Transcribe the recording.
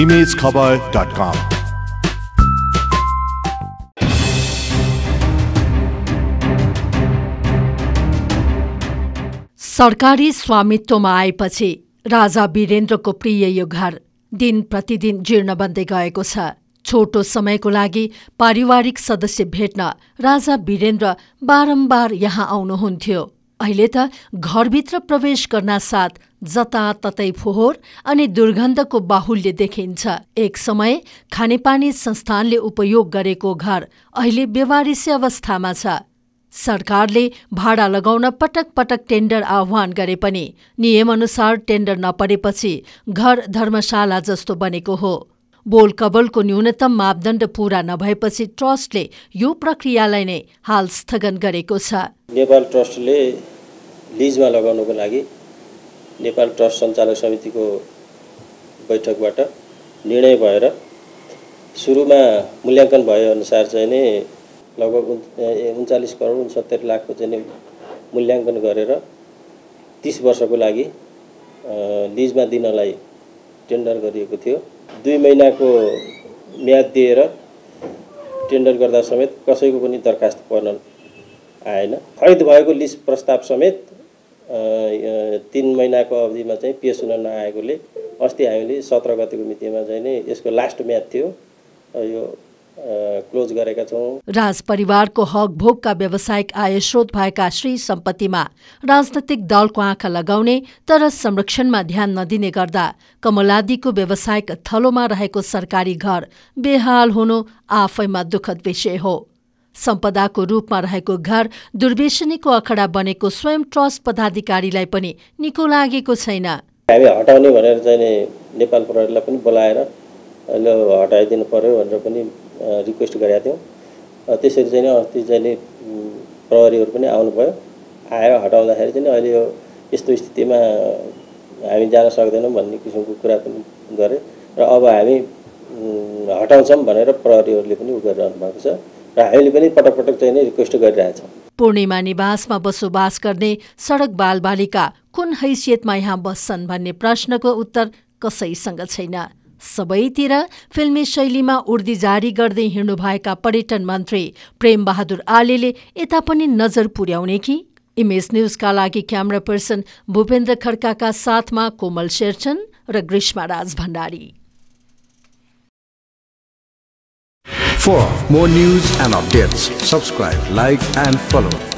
imagekhबर.com. सरकारी स्वामित्वमा आएपछि राजा वीरेन्द्रको प्रिय यो घर दिन प्रतिदिन जीर्ण बन्दै गएको छ छोटो समयको लागि पारिवारिक सदस्य भेट्न राजा वीरेन्द्र बारम्बार यहाँ आउनुहुन्थ्यो अहिले त घरभित्र प्रवेश गर्न साथ जताततै फोहोर अनि दुर्गन्धको बाहुल्य देखिन्छ एक समय खानेपानी संस्थानले उपयोग गरेको घर अहिले व्यवारिस अवस्थामा छ सरकारले भाडा लगाउन पटक पटक टेन्डर आह्वान गरे पनि नियमअनुसार टेन्डर नपरेपछि घर धर्मशाला जस्तो बनेको हो बोल कबलको न्यूनतम मापदण्ड पूरा नभएपछि ट्रस्टले यो प्रक्रियालाई नै हाल स्थगन गरेको छ नेपाल ट्रस्टले लिजमा लगाउनको लागि नेपाल ट्रस्ट सञ्चालक समितिको बैठकबाट निर्णय भएर सुरुमा मूल्याङ्कन भएअनुसार चाहिँ नै लगभग उन्चालिस करोड उन्सत्तर लाखको चाहिँ मूल्याङ्कन गरेर तिस वर्षको लागि लिजमा दिनलाई टेन्डर गरिएको थियो दुई महिनाको म्याद दिएर टेन्डर गर्दा समेत कसैको पनि दरखास्त पर्न आएन खरिद भएको लिस्ट प्रस्ताव समेत तिन महिनाको अवधिमा चाहिँ पेस हुन नआएकोले अस्ति हामीले सत्र गतिको मितिमा चाहिँ नि यसको लास्ट म्याद थियो यो क्लोज गरेका छौँ राज परिवारको हक भोगका व्यावसायिक आय स्रोत भएका श्री सम्पत्तिमा राजनैतिक दलको आँखा लगाउने तर संरक्षणमा ध्यान नदिने गर्दा कमलादीको व्यावसायिक थलोमा रहेको सरकारी घर बेहाल हुनु आफैमा दुःखद विषय हो सम्पदाको रूपमा रहेको घर दुर्वेशनीको अखडा बनेको स्वयं ट्रस्ट पदाधिकारीलाई पनि निको लागेको छैन हामी हटाउने भनेर चाहिँ नेपाल प्रहरीलाई पनि बोलाएर हटाइदिनु पर्यो भनेर पनि रिक्वेस्ट गरेका थियौँ त्यसरी चाहिँ अस्ति चाहिँ प्रहरीहरू पनि आउनुभयो आएर हटाउँदाखेरि चाहिँ अहिले यो यस्तो स्थितिमा हामी जान सक्दैनौँ भन्ने किसिमको कुरा पनि गरे र अब हामी हटाउँछौँ भनेर प्रहरीहरूले पनि उ गरिरहनु भएको छ र हामीले पनि पटक पटक चाहिँ नै रिक्वेस्ट गरिरहेछौँ पूर्णिमा निवासमा बसोबास गर्ने सडक बालबालिका कुन हैसियतमा यहाँ बस्छन् भन्ने प्रश्नको उत्तर कसैसँग छैन सबैतिर फिल्मी शैलीमा उर्दी जारी गर्दै हिँड्नुभएका पर्यटन मन्त्री प्रेमबहादुर आलेले यता पनि नजर पुर्याउने कि इमेज न्युजका लागि क्यामरा पर्सन भूपेन्द्र खड्काका साथमा कोमल शेरचन र ग्रीष्मा राज Bhandari For more news and updates, subscribe, like and follow